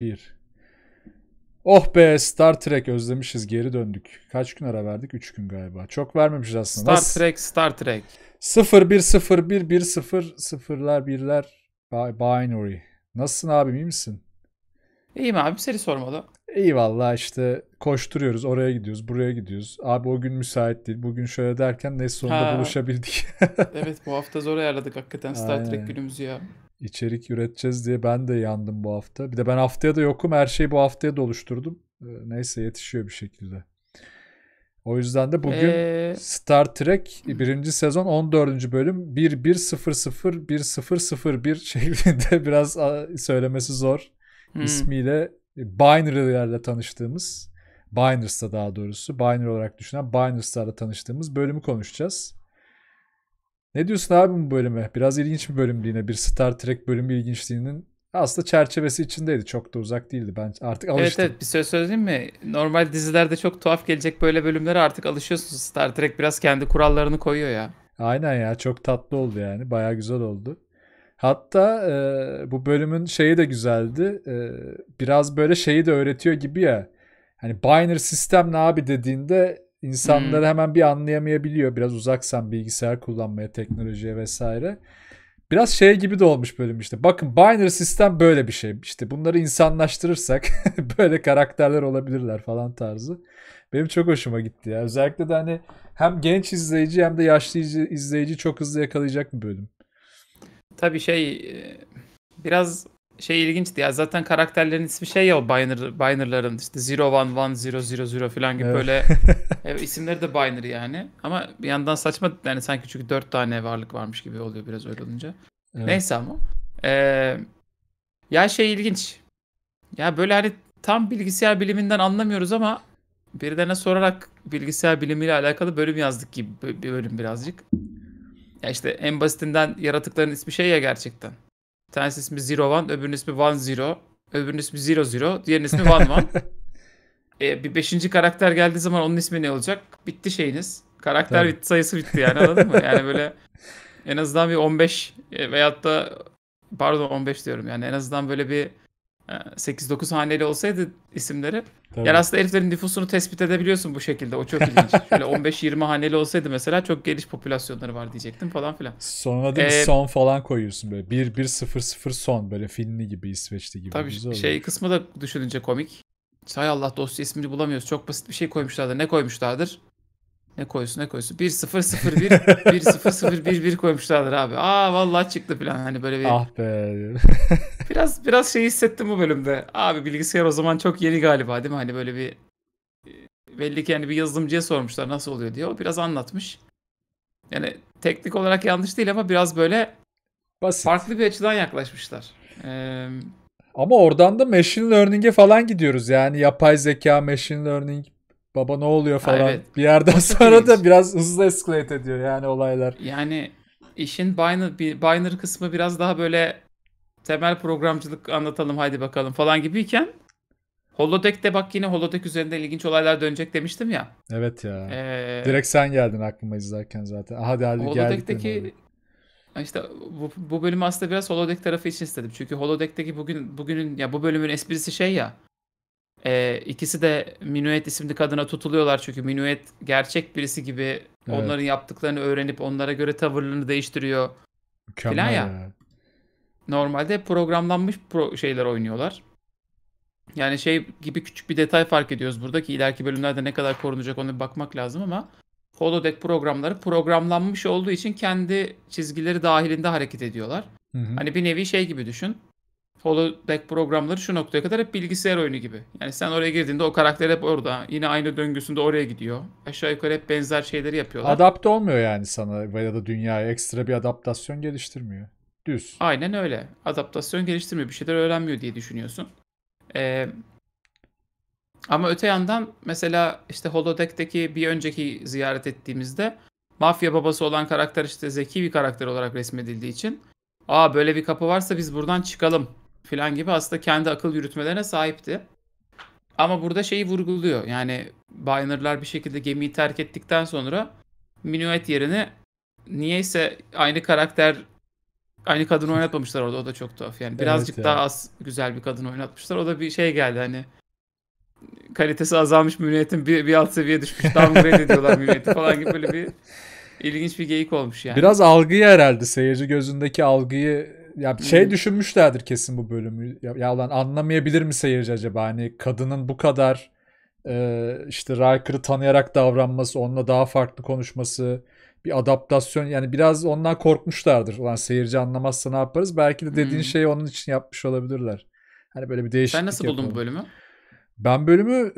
Bir. Oh be Star Trek özlemişiz geri döndük. Kaç gün ara verdik? 3 gün galiba. Çok vermemişiz aslında. Star Trek, Star Trek. 0 1 0 1 1 0 sıfırlar birler binary. Nasılsın abim iyi misin? İyiyim abi seni sormalı. İyi valla işte koşturuyoruz oraya gidiyoruz buraya gidiyoruz. Abi o gün müsait değil bugün şöyle derken ne sonunda ha. buluşabildik. evet bu hafta zor ayarladık hakikaten Star Aynen. Trek günümüzü ya içerik üreteceğiz diye ben de yandım bu hafta. Bir de ben haftaya da yokum. Her şeyi bu haftaya da oluşturdum. Ee, neyse yetişiyor bir şekilde. O yüzden de bugün ee... Star Trek 1. sezon 14. bölüm 11001001 şeklinde biraz söylemesi zor. Hmm. ismiyle Binary'lerle tanıştığımız Binars'ta daha doğrusu Binary olarak düşünen Binars'larla tanıştığımız bölümü konuşacağız. Ne diyorsun abi bu bölüme? Biraz ilginç bir bölümdü yine. Bir Star Trek bölümü ilginçliğinin aslında çerçevesi içindeydi. Çok da uzak değildi. Ben artık alıştım. Evet evet bir söz söyleyeyim mi? Normal dizilerde çok tuhaf gelecek böyle bölümlere artık alışıyorsunuz. Star Trek biraz kendi kurallarını koyuyor ya. Aynen ya çok tatlı oldu yani. Baya güzel oldu. Hatta e, bu bölümün şeyi de güzeldi. E, biraz böyle şeyi de öğretiyor gibi ya. Hani binary sistem ne abi dediğinde insanları hmm. hemen bir anlayamayabiliyor. Biraz uzaksan bilgisayar kullanmaya, teknolojiye vesaire. Biraz şey gibi de olmuş bölüm işte. Bakın binary sistem böyle bir şey. İşte bunları insanlaştırırsak böyle karakterler olabilirler falan tarzı. Benim çok hoşuma gitti ya. Özellikle de hani hem genç izleyici hem de yaşlı izleyici çok hızlı yakalayacak bir bölüm. Tabii şey e, biraz şey ilginçti ya zaten karakterlerin ismi şey ya o binary, binary'ların işte 011000 falan gibi evet. böyle e, isimleri de binary yani. Ama bir yandan saçma yani sanki çünkü 4 tane varlık varmış gibi oluyor biraz öyle olunca. Evet. Neyse ama. Ee, ya şey ilginç. Ya böyle hani tam bilgisayar biliminden anlamıyoruz ama birilerine sorarak bilgisayar bilimiyle alakalı bölüm yazdık gibi bir bölüm birazcık. Ya işte en basitinden yaratıkların ismi şey ya gerçekten. Bir tanesi ismi Zero One, öbürünün ismi One Zero. Öbürünün ismi Zero Zero, diğerinin ismi One One. e, bir beşinci karakter geldiği zaman onun ismi ne olacak? Bitti şeyiniz. Karakter bitti, sayısı bitti yani anladın mı? Yani böyle en azından bir 15 e, veyahut da pardon 15 diyorum yani en azından böyle bir 8-9 ee, haneli olsaydı isimleri. Tabii. Yani aslında heriflerin nüfusunu tespit edebiliyorsun bu şekilde. O çok ilginç. Şöyle 15-20 haneli olsaydı mesela çok geniş popülasyonları var diyecektim falan filan. Sonra da ee, son falan koyuyorsun böyle. 1-1-0-0 son böyle filmli gibi İsveçli gibi. Tabii Güzel şey olur. kısmı da düşününce komik. Hay Allah dosya ismini bulamıyoruz. Çok basit bir şey koymuşlardır. Ne koymuşlardır? Ne koysun ne koysun. 1-0-0-1 1-0-0-1-1 koymuşlardır abi. Aa vallahi çıktı plan hani böyle bir. Ah be. biraz biraz şey hissettim bu bölümde. Abi bilgisayar o zaman çok yeni galiba değil mi? Hani böyle bir e, belli ki hani bir yazılımcıya sormuşlar nasıl oluyor diye. O biraz anlatmış. Yani teknik olarak yanlış değil ama biraz böyle Basit. farklı bir açıdan yaklaşmışlar. Ee, ama oradan da machine learning'e falan gidiyoruz. Yani yapay zeka, machine learning baba ne oluyor falan. evet. Bir yerden sonra da biraz hızlı escalate ediyor yani olaylar. Yani işin binary, binary kısmı biraz daha böyle temel programcılık anlatalım haydi bakalım falan gibiyken Holodeck'te bak yine Holodeck üzerinde ilginç olaylar dönecek demiştim ya. Evet ya. Ee, Direkt sen geldin aklıma izlerken zaten. Aha hadi Holodeck'teki işte bu, bu bölümü aslında biraz Holodeck tarafı için istedim. Çünkü Holodeck'teki bugün bugünün ya bu bölümün esprisi şey ya. E, ikisi de Minuet isimli kadına tutuluyorlar çünkü Minuet gerçek birisi gibi evet. onların yaptıklarını öğrenip onlara göre tavırlarını değiştiriyor Mükemmel falan ya. ya. Normalde programlanmış pro şeyler oynuyorlar. Yani şey gibi küçük bir detay fark ediyoruz burada ki ileriki bölümlerde ne kadar korunacak ona bir bakmak lazım ama holodeck programları programlanmış olduğu için kendi çizgileri dahilinde hareket ediyorlar. Hı hı. Hani bir nevi şey gibi düşün. Follow programları şu noktaya kadar hep bilgisayar oyunu gibi. Yani sen oraya girdiğinde o karakter hep orada. Yine aynı döngüsünde oraya gidiyor. Aşağı yukarı hep benzer şeyleri yapıyorlar. Adapte olmuyor yani sana veya da dünyaya ekstra bir adaptasyon geliştirmiyor. Düz. Aynen öyle. Adaptasyon geliştirmiyor. Bir şeyler öğrenmiyor diye düşünüyorsun. Ee, ama öte yandan mesela işte Holodeck'teki bir önceki ziyaret ettiğimizde mafya babası olan karakter işte zeki bir karakter olarak resmedildiği için Aa böyle bir kapı varsa biz buradan çıkalım falan gibi aslında kendi akıl yürütmelerine sahipti. Ama burada şeyi vurguluyor. Yani Binar'lar bir şekilde gemiyi terk ettikten sonra Minuet yerine niyeyse aynı karakter aynı kadını oynatmamışlar orada. O da çok tuhaf. Yani birazcık evet ya. daha az güzel bir kadın oynatmışlar. O da bir şey geldi hani kalitesi azalmış Müniyet'in bir, bir alt seviye düşmüş. Downgrade ediyorlar Müniyet'i falan gibi böyle bir ilginç bir geyik olmuş yani. Biraz algıyı herhalde seyirci gözündeki algıyı ya şey hmm. düşünmüşlerdir kesin bu bölümü. Ya, ya lan anlamayabilir mi seyirci acaba? Hani kadının bu kadar e, işte Riker'ı tanıyarak davranması, onunla daha farklı konuşması, bir adaptasyon yani biraz ondan korkmuşlardır. Lan seyirci anlamazsa ne yaparız? Belki de dediğin hmm. şeyi onun için yapmış olabilirler. Hani böyle bir değişiklik Sen nasıl buldun bu bölümü? Ben bölümü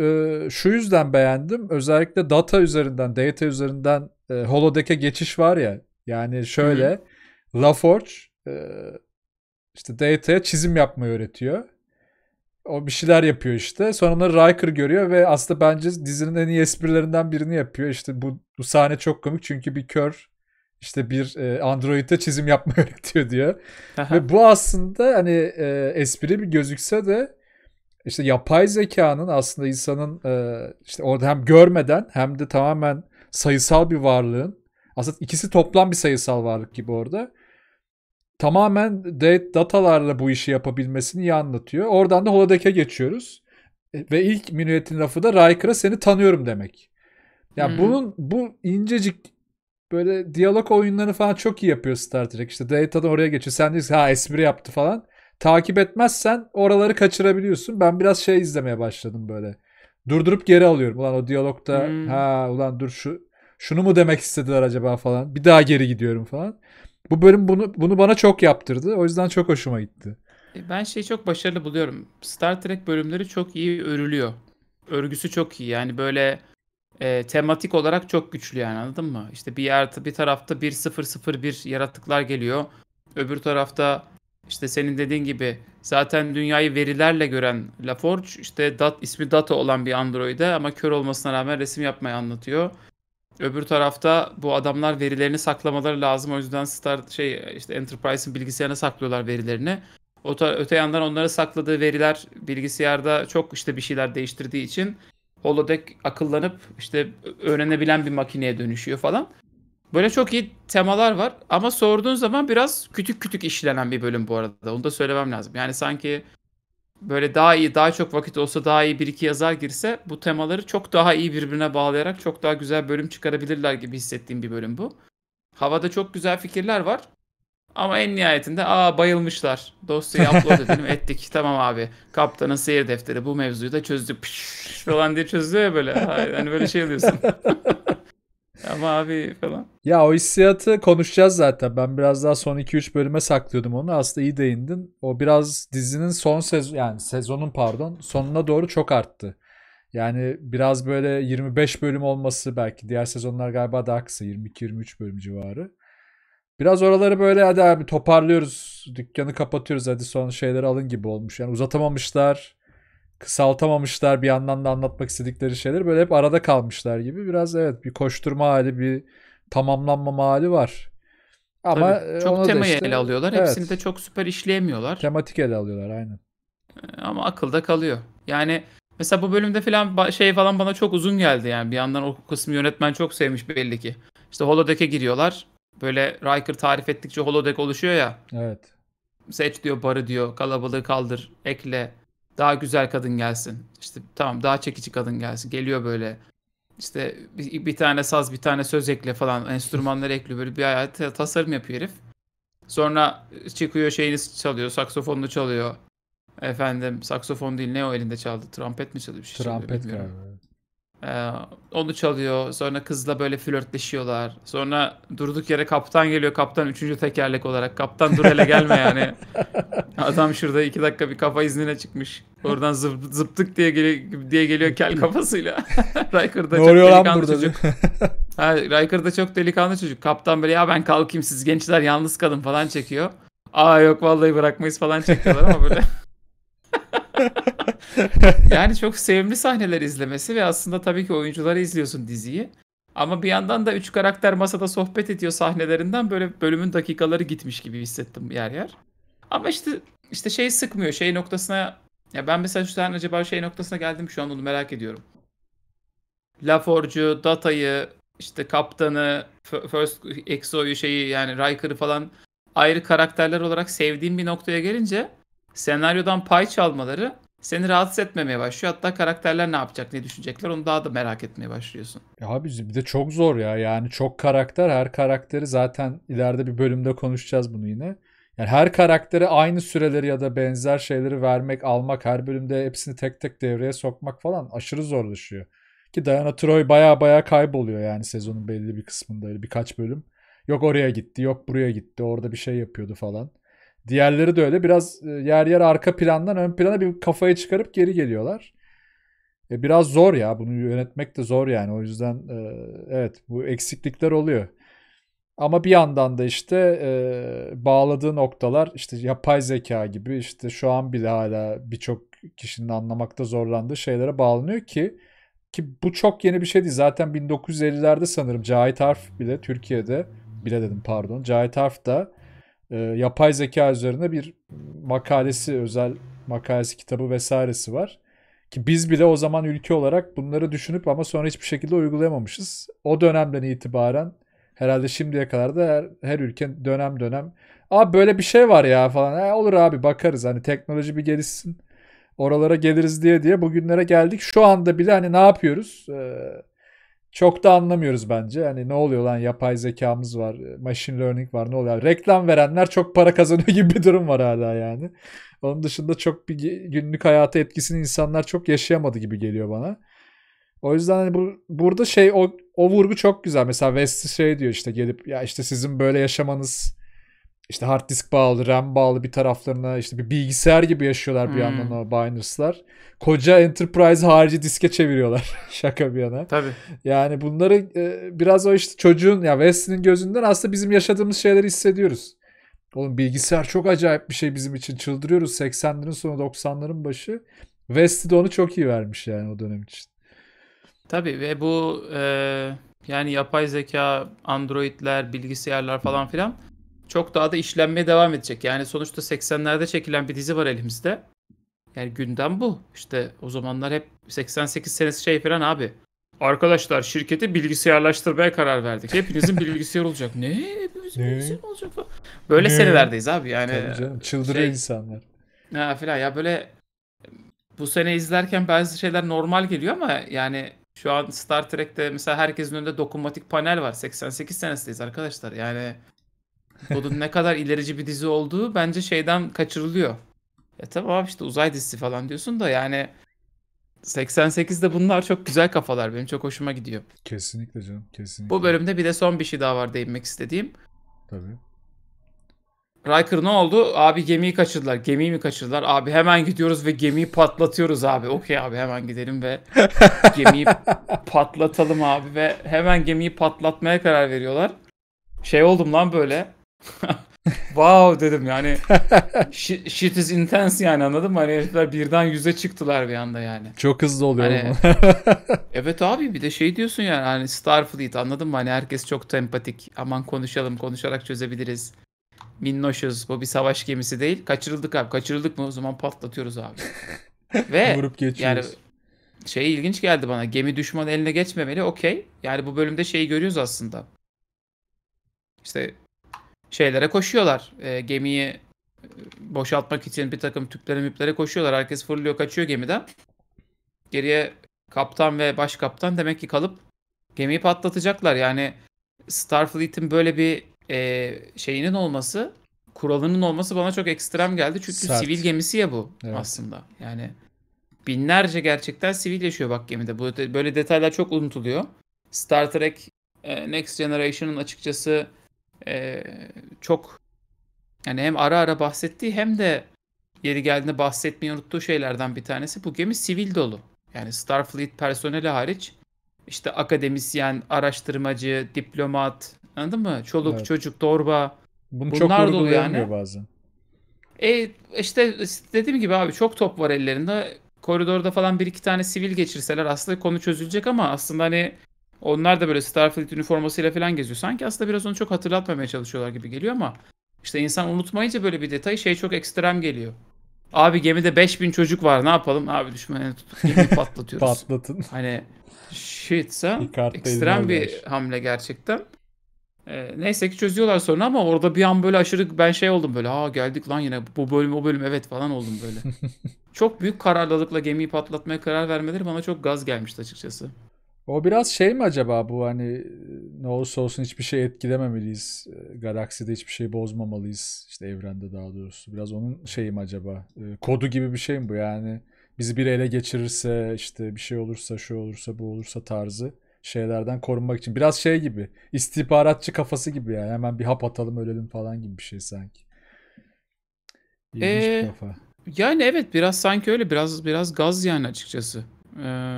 e, şu yüzden beğendim. Özellikle data üzerinden, data üzerinden e, holodeck'e geçiş var ya. Yani şöyle hmm. LaForge e, işte Data'ya çizim yapmayı öğretiyor. O bir şeyler yapıyor işte. Sonra onları Riker görüyor ve aslında bence dizinin en iyi esprilerinden birini yapıyor. İşte bu, bu sahne çok komik çünkü bir kör işte bir e, Android'e çizim yapmayı öğretiyor diyor. Aha. Ve bu aslında hani e, espri bir gözükse de işte yapay zekanın aslında insanın e, işte orada hem görmeden hem de tamamen sayısal bir varlığın aslında ikisi toplam bir sayısal varlık gibi orada tamamen datalarla bu işi yapabilmesini iyi anlatıyor. Oradan da Holodeck'e geçiyoruz. E, ve ilk Minuet'in lafı da Riker'a seni tanıyorum demek. Ya yani hmm. bunun bu incecik böyle diyalog oyunlarını falan çok iyi yapıyor Star Trek. İşte Data'dan oraya geçiyor. Sen diyorsun ha espri yaptı falan. Takip etmezsen oraları kaçırabiliyorsun. Ben biraz şey izlemeye başladım böyle. Durdurup geri alıyorum. Ulan o diyalogda hmm. ha ulan dur şu şunu mu demek istediler acaba falan. Bir daha geri gidiyorum falan. Bu bölüm bunu bunu bana çok yaptırdı. O yüzden çok hoşuma gitti. E, ben şeyi çok başarılı buluyorum. Star Trek bölümleri çok iyi örülüyor. Örgüsü çok iyi. Yani böyle e, tematik olarak çok güçlü yani anladın mı? İşte bir artı bir tarafta 1001 yaratıklar geliyor. Öbür tarafta işte senin dediğin gibi zaten dünyayı verilerle gören LaForge işte Dat ismi Data olan bir androide ama kör olmasına rağmen resim yapmayı anlatıyor. Öbür tarafta bu adamlar verilerini saklamaları lazım. O yüzden Star şey işte enterprise'in bilgisayarına saklıyorlar verilerini. O tar- öte yandan onları sakladığı veriler bilgisayarda çok işte bir şeyler değiştirdiği için holodeck akıllanıp işte öğrenebilen bir makineye dönüşüyor falan. Böyle çok iyi temalar var ama sorduğun zaman biraz kütük kütük işlenen bir bölüm bu arada. Onu da söylemem lazım. Yani sanki böyle daha iyi, daha çok vakit olsa daha iyi bir iki yazar girse bu temaları çok daha iyi birbirine bağlayarak çok daha güzel bölüm çıkarabilirler gibi hissettiğim bir bölüm bu. Havada çok güzel fikirler var. Ama en nihayetinde aa bayılmışlar. Dosyayı upload edelim ettik. Tamam abi. Kaptanın seyir defteri bu mevzuyu da çözdük. Pişş falan diye çözdü ya böyle. Hani böyle şey diyorsun. Ama abi falan. Ya o hissiyatı konuşacağız zaten. Ben biraz daha son 2-3 bölüme saklıyordum onu. Aslında iyi değindin. O biraz dizinin son sezon yani sezonun pardon sonuna doğru çok arttı. Yani biraz böyle 25 bölüm olması belki diğer sezonlar galiba daha kısa 22-23 bölüm civarı. Biraz oraları böyle hadi abi toparlıyoruz, dükkanı kapatıyoruz hadi son şeyleri alın gibi olmuş. Yani uzatamamışlar kısaltamamışlar bir yandan da anlatmak istedikleri şeyler böyle hep arada kalmışlar gibi. Biraz evet bir koşturma hali, bir tamamlanma hali var. Ama Tabii, e, çok temayı işte, ele alıyorlar. Evet. Hepsini de çok süper işleyemiyorlar. Tematik ele alıyorlar aynen. E, ama akılda kalıyor. Yani mesela bu bölümde falan şey falan bana çok uzun geldi yani. Bir yandan o kısmı yönetmen çok sevmiş belli ki. İşte Holodeck'e giriyorlar. Böyle Riker tarif ettikçe Holodeck oluşuyor ya. Evet. Seç diyor, barı diyor, kalabalığı kaldır, ekle, daha güzel kadın gelsin. İşte tamam daha çekici kadın gelsin. Geliyor böyle. İşte bir, bir tane saz, bir tane söz ekle falan. Enstrümanları ekliyor. Böyle bir hayat e, tasarım yapıyor herif. Sonra çıkıyor şeyini çalıyor. Saksofonunu çalıyor. Efendim saksofon değil ne o elinde çaldı? Trampet mi çalıyor? Bir şey Trampet çalıyor, galiba. Ee, onu çalıyor. Sonra kızla böyle flörtleşiyorlar. Sonra durduk yere kaptan geliyor. Kaptan üçüncü tekerlek olarak. Kaptan dur hele gelme yani. Adam şurada iki dakika bir kafa iznine çıkmış. Oradan zıp, zıptık diye, gel diye geliyor kel kafasıyla. Riker'da çok delikanlı çocuk. ha, Riker'da çok delikanlı çocuk. Kaptan böyle ya ben kalkayım siz gençler yalnız kalın falan çekiyor. Aa yok vallahi bırakmayız falan çekiyorlar ama böyle. yani çok sevimli sahneler izlemesi ve aslında tabii ki oyuncuları izliyorsun diziyi. Ama bir yandan da üç karakter masada sohbet ediyor sahnelerinden böyle bölümün dakikaları gitmiş gibi hissettim yer yer. Ama işte işte şey sıkmıyor. Şey noktasına ya ben mesela şu an acaba şey noktasına geldim şu an onu merak ediyorum. Laforcu, Data'yı, işte kaptanı, First Exo'yu şeyi yani Riker'ı falan ayrı karakterler olarak sevdiğim bir noktaya gelince senaryodan pay çalmaları seni rahatsız etmemeye başlıyor. Hatta karakterler ne yapacak, ne düşünecekler onu daha da merak etmeye başlıyorsun. Ya abi bir de çok zor ya. Yani çok karakter, her karakteri zaten ileride bir bölümde konuşacağız bunu yine. Yani her karaktere aynı süreleri ya da benzer şeyleri vermek, almak, her bölümde hepsini tek tek devreye sokmak falan aşırı zorlaşıyor. Ki Diana Troy baya baya kayboluyor yani sezonun belli bir kısmında öyle birkaç bölüm. Yok oraya gitti, yok buraya gitti, orada bir şey yapıyordu falan. Diğerleri de öyle. Biraz e, yer yer arka plandan ön plana bir kafayı çıkarıp geri geliyorlar. E biraz zor ya. Bunu yönetmek de zor yani. O yüzden e, evet bu eksiklikler oluyor. Ama bir yandan da işte e, bağladığı noktalar işte yapay zeka gibi işte şu an bile hala birçok kişinin anlamakta zorlandığı şeylere bağlanıyor ki ki bu çok yeni bir şey değil. Zaten 1950'lerde sanırım Cahit Arf bile Türkiye'de bile dedim pardon. Cahit Arf da e, yapay zeka üzerine bir makalesi, özel makalesi kitabı vesairesi var. Ki biz bile o zaman ülke olarak bunları düşünüp ama sonra hiçbir şekilde uygulayamamışız. O dönemden itibaren herhalde şimdiye kadar da her, her ülke dönem dönem abi böyle bir şey var ya falan. E, olur abi bakarız hani teknoloji bir gelişsin. Oralara geliriz diye diye bugünlere geldik. Şu anda bile hani ne yapıyoruz? Ee, çok da anlamıyoruz bence. Hani ne oluyor lan yapay zekamız var, machine learning var ne oluyor? Reklam verenler çok para kazanıyor gibi bir durum var hala yani. Onun dışında çok bir günlük hayata etkisini insanlar çok yaşayamadı gibi geliyor bana. O yüzden hani bu, burada şey o, o vurgu çok güzel. Mesela West şey diyor işte gelip ya işte sizin böyle yaşamanız işte hard disk bağlı, RAM bağlı bir taraflarına işte bir bilgisayar gibi yaşıyorlar bir hmm. yandan o binders'lar. Koca enterprise harici diske çeviriyorlar. Şaka bir yana. Tabii. Yani bunları e, biraz o işte çocuğun ya Wesley'nin gözünden aslında bizim yaşadığımız şeyleri hissediyoruz. Oğlum bilgisayar çok acayip bir şey bizim için. Çıldırıyoruz 80'lerin sonu 90'ların başı. Wesley de onu çok iyi vermiş yani o dönem için. Tabii ve bu e, yani yapay zeka, androidler, bilgisayarlar falan filan çok daha da işlenmeye devam edecek. Yani sonuçta 80'lerde çekilen bir dizi var elimizde. Yani gündem bu. İşte o zamanlar hep 88 senesi şey falan abi. Arkadaşlar şirketi bilgisayarlaştırmaya karar verdik. Hepinizin bilgisayar olacak. Ne? Hepimizin ne? bilgisayar olacak falan. Böyle ne? senelerdeyiz abi yani. Tabii canım. Çıldırıyor şey, insanlar. Ne falan ya böyle bu sene izlerken bazı şeyler normal geliyor ama yani şu an Star Trek'te mesela herkesin önünde dokunmatik panel var. 88 senesindeyiz arkadaşlar. Yani Kodun ne kadar ilerici bir dizi olduğu bence şeyden kaçırılıyor. E tabi abi işte uzay dizisi falan diyorsun da yani 88'de bunlar çok güzel kafalar. Benim çok hoşuma gidiyor. Kesinlikle canım. Kesinlikle. Bu bölümde bir de son bir şey daha var değinmek istediğim. Tabii. Riker ne oldu? Abi gemiyi kaçırdılar. Gemiyi mi kaçırdılar? Abi hemen gidiyoruz ve gemiyi patlatıyoruz abi. Okey abi hemen gidelim ve gemiyi patlatalım abi ve hemen gemiyi patlatmaya karar veriyorlar. Şey oldum lan böyle wow dedim yani shit, is intense yani anladın mı? Hani herifler birden yüze çıktılar bir anda yani. Çok hızlı oluyor hani, Evet abi bir de şey diyorsun yani hani Starfleet anladın mı? Hani herkes çok empatik. Aman konuşalım konuşarak çözebiliriz. Minnoşuz bu bir savaş gemisi değil. Kaçırıldık abi kaçırıldık mı o zaman patlatıyoruz abi. Ve Vurup geçiyoruz. Yani şey ilginç geldi bana. Gemi düşman eline geçmemeli okey. Yani bu bölümde şeyi görüyoruz aslında. İşte şeylere koşuyorlar. E, gemiyi e, boşaltmak için bir takım tüplere müplere koşuyorlar. Herkes fırlıyor kaçıyor gemiden. Geriye kaptan ve baş kaptan demek ki kalıp gemiyi patlatacaklar. Yani Starfleet'in böyle bir e, şeyinin olması, kuralının olması bana çok ekstrem geldi. Çünkü Sert. sivil gemisi ya bu evet. aslında. Yani binlerce gerçekten sivil yaşıyor bak gemide. böyle detaylar çok unutuluyor. Star Trek e, Next Generation'ın açıkçası e, çok yani hem ara ara bahsettiği hem de yeri geldiğinde bahsetmeyi unuttuğu şeylerden bir tanesi bu gemi sivil dolu. Yani Starfleet personeli hariç işte akademisyen, araştırmacı, diplomat, anladın mı? Çoluk, evet. çocuk, torba. Bunu bunlar çok dolu yani. bazen. E işte dediğim gibi abi çok top var ellerinde. Koridorda falan bir iki tane sivil geçirseler aslında konu çözülecek ama aslında hani onlar da böyle Starfleet üniformasıyla falan geziyor. Sanki aslında biraz onu çok hatırlatmamaya çalışıyorlar gibi geliyor ama işte insan unutmayınca böyle bir detay şey çok ekstrem geliyor. Abi gemide 5000 çocuk var ne yapalım? Abi düşmanı gemiyi patlatıyoruz. Patlatın. Hani shit sen ekstrem bir olmuş. hamle gerçekten. Ee, neyse ki çözüyorlar sonra ama orada bir an böyle aşırı ben şey oldum böyle. Ha geldik lan yine bu bölüm o bölüm evet falan oldum böyle. çok büyük kararlılıkla gemiyi patlatmaya karar vermeleri bana çok gaz gelmişti açıkçası. O biraz şey mi acaba bu hani ne olursa olsun hiçbir şey etkilememeliyiz. E, galakside hiçbir şey bozmamalıyız. İşte evrende daha doğrusu. Biraz onun şeyi mi acaba? E, kodu gibi bir şey mi bu yani? Bizi bir ele geçirirse işte bir şey olursa şu olursa bu olursa tarzı şeylerden korunmak için. Biraz şey gibi istihbaratçı kafası gibi yani hemen bir hap atalım ölelim falan gibi bir şey sanki. İlginç ee, bir kafa. Yani evet biraz sanki öyle biraz biraz gaz yani açıkçası. Ee,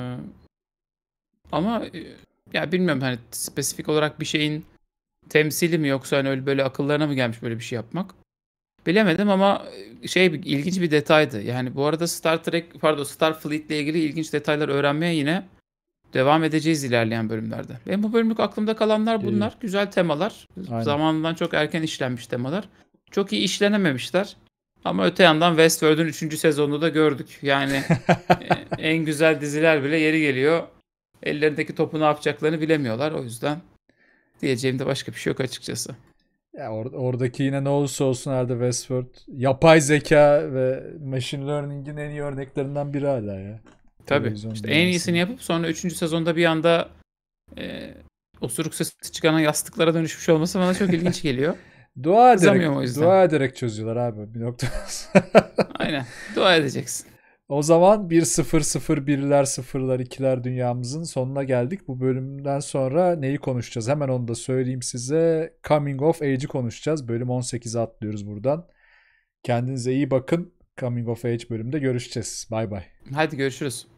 ama e, ya bilmiyorum hani spesifik olarak bir şeyin temsili mi yoksa hani öyle böyle akıllarına mı gelmiş böyle bir şey yapmak? Bilemedim ama e, şey ilginç bir detaydı. Yani bu arada Star Trek pardon Starfleet ile ilgili ilginç detaylar öğrenmeye yine devam edeceğiz ilerleyen bölümlerde. Benim bu bölümlük aklımda kalanlar bunlar. Evet. Güzel temalar. Aynen. Zamanından çok erken işlenmiş temalar. Çok iyi işlenememişler. Ama öte yandan Westworld'un 3. sezonunu da gördük. Yani e, en güzel diziler bile yeri geliyor ellerindeki topu ne yapacaklarını bilemiyorlar. O yüzden diyeceğim de başka bir şey yok açıkçası. Ya or- oradaki yine ne olursa olsun herhalde Westworld yapay zeka ve machine learning'in en iyi örneklerinden biri hala ya. Tabii. İşte en iyisini yapıp sonra 3. sezonda bir anda e, osuruk sesi çıkaran yastıklara dönüşmüş olması bana çok ilginç geliyor. dua ederek, o yüzden. dua ederek çözüyorlar abi bir nokta. Aynen. Dua edeceksin. O zaman 1-0-0-1'ler 0'lar 2'ler dünyamızın sonuna geldik. Bu bölümden sonra neyi konuşacağız? Hemen onu da söyleyeyim size. Coming of Age'i konuşacağız. Bölüm 18'e atlıyoruz buradan. Kendinize iyi bakın. Coming of Age bölümde görüşeceğiz. Bay bay. Hadi görüşürüz.